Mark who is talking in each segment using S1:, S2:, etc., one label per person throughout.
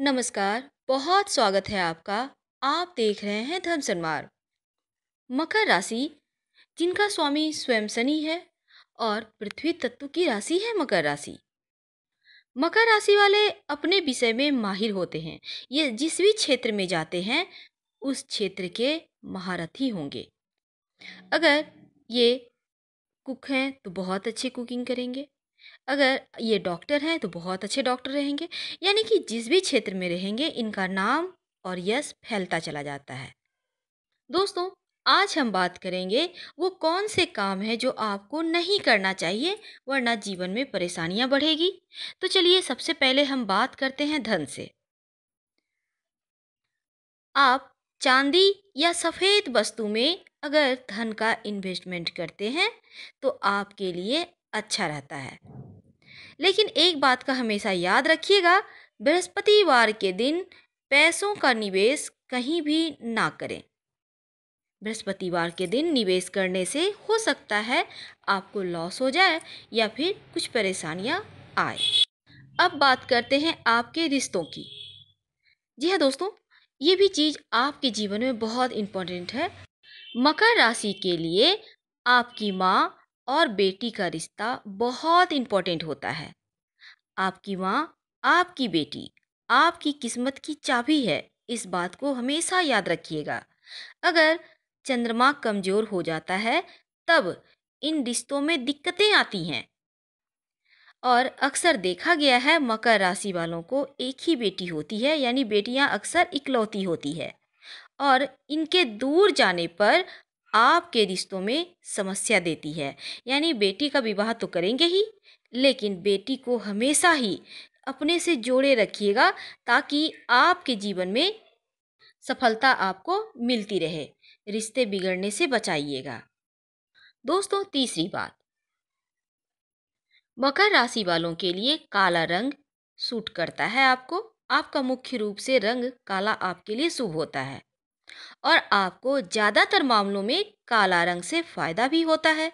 S1: नमस्कार बहुत स्वागत है आपका आप देख रहे हैं धन सन्मार मकर राशि जिनका स्वामी स्वयं शनि है और पृथ्वी तत्व की राशि है मकर राशि मकर राशि वाले अपने विषय में माहिर होते हैं ये जिस भी क्षेत्र में जाते हैं उस क्षेत्र के महारथी होंगे अगर ये कुक हैं तो बहुत अच्छी कुकिंग करेंगे अगर ये डॉक्टर हैं तो बहुत अच्छे डॉक्टर रहेंगे यानी कि जिस भी क्षेत्र में रहेंगे इनका नाम और यश फैलता चला जाता है दोस्तों आज हम बात करेंगे वो कौन से काम है जो आपको नहीं करना चाहिए वरना जीवन में परेशानियां बढ़ेगी तो चलिए सबसे पहले हम बात करते हैं धन से आप चांदी या सफ़ेद वस्तु में अगर धन का इन्वेस्टमेंट करते हैं तो आपके लिए अच्छा रहता है लेकिन एक बात का हमेशा याद रखिएगा बृहस्पतिवार के दिन पैसों का निवेश कहीं भी ना करें बृहस्पतिवार के दिन निवेश करने से हो सकता है आपको लॉस हो जाए या फिर कुछ परेशानियां आए अब बात करते हैं आपके रिश्तों की जी हाँ दोस्तों ये भी चीज़ आपके जीवन में बहुत इम्पोर्टेंट है मकर राशि के लिए आपकी माँ और बेटी का रिश्ता बहुत इम्पोर्टेंट होता है आपकी माँ आपकी बेटी आपकी किस्मत की चाबी है इस बात को हमेशा याद रखिएगा अगर चंद्रमा कमज़ोर हो जाता है तब इन रिश्तों में दिक्कतें आती हैं और अक्सर देखा गया है मकर राशि वालों को एक ही बेटी होती है यानी बेटियां अक्सर इकलौती होती है और इनके दूर जाने पर आपके रिश्तों में समस्या देती है यानी बेटी का विवाह तो करेंगे ही लेकिन बेटी को हमेशा ही अपने से जोड़े रखिएगा ताकि आपके जीवन में सफलता आपको मिलती रहे रिश्ते बिगड़ने से बचाइएगा दोस्तों तीसरी बात मकर राशि वालों के लिए काला रंग सूट करता है आपको आपका मुख्य रूप से रंग काला आपके लिए शुभ होता है और आपको ज़्यादातर मामलों में काला रंग से फ़ायदा भी होता है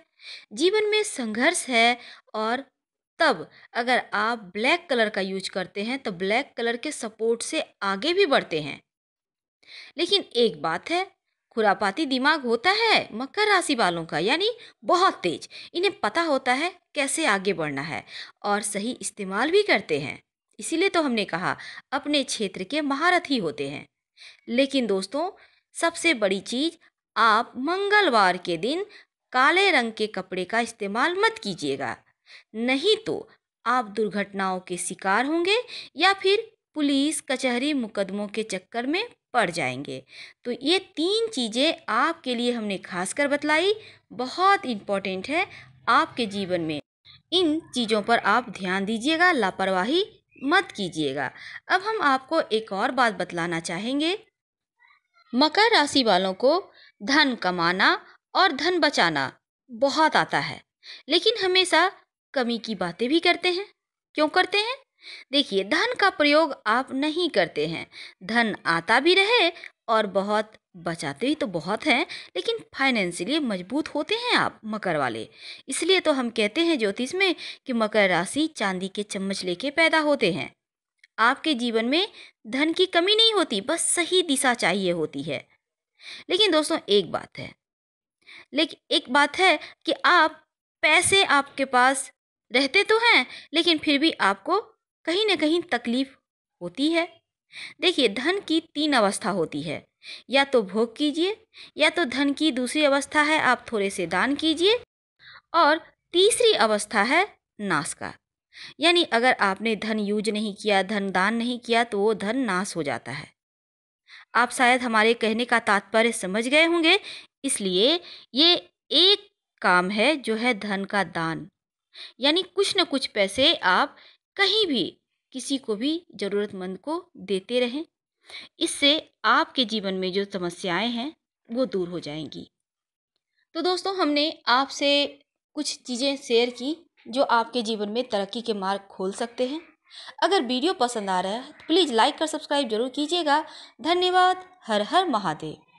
S1: जीवन में संघर्ष है और तब अगर आप ब्लैक कलर का यूज करते हैं तो ब्लैक कलर के सपोर्ट से आगे भी बढ़ते हैं लेकिन एक बात है खुरापाती दिमाग होता है मकर राशि वालों का यानी बहुत तेज इन्हें पता होता है कैसे आगे बढ़ना है और सही इस्तेमाल भी करते हैं इसीलिए तो हमने कहा अपने क्षेत्र के महारथी होते हैं लेकिन दोस्तों सबसे बड़ी चीज़ आप मंगलवार के दिन काले रंग के कपड़े का इस्तेमाल मत कीजिएगा नहीं तो आप दुर्घटनाओं के शिकार होंगे या फिर पुलिस कचहरी मुकदमों के चक्कर में पड़ जाएंगे तो ये तीन चीज़ें आपके लिए हमने खास कर बतलाई बहुत इम्पॉर्टेंट है आपके जीवन में इन चीज़ों पर आप ध्यान दीजिएगा लापरवाही मत कीजिएगा अब हम आपको एक और बात बतलाना चाहेंगे मकर राशि वालों को धन कमाना और धन बचाना बहुत आता है लेकिन हमेशा कमी की बातें भी करते हैं क्यों करते हैं देखिए धन का प्रयोग आप नहीं करते हैं धन आता भी रहे और बहुत बचाते भी तो बहुत हैं लेकिन फाइनेंशियली मजबूत होते हैं आप मकर वाले इसलिए तो हम कहते हैं ज्योतिष में कि मकर राशि चांदी के चम्मच लेके पैदा होते हैं आपके जीवन में धन की कमी नहीं होती बस सही दिशा चाहिए होती है लेकिन दोस्तों एक बात है लेकिन एक बात है कि आप पैसे आपके पास रहते तो हैं लेकिन फिर भी आपको कहीं ना कहीं तकलीफ होती है देखिए धन की तीन अवस्था होती है या तो भोग कीजिए या तो धन की दूसरी अवस्था है आप थोड़े से दान कीजिए और तीसरी अवस्था है नाश का यानी अगर आपने धन यूज नहीं किया धन दान नहीं किया तो वो धन नाश हो जाता है आप शायद हमारे कहने का तात्पर्य समझ गए होंगे इसलिए ये एक काम है जो है धन का दान यानी कुछ न कुछ पैसे आप कहीं भी किसी को भी ज़रूरतमंद को देते रहें इससे आपके जीवन में जो समस्याएं हैं वो दूर हो जाएंगी तो दोस्तों हमने आपसे कुछ चीज़ें शेयर की जो आपके जीवन में तरक्की के मार्ग खोल सकते हैं अगर वीडियो पसंद आ रहा है तो प्लीज़ लाइक और सब्सक्राइब जरूर कीजिएगा धन्यवाद हर हर महादेव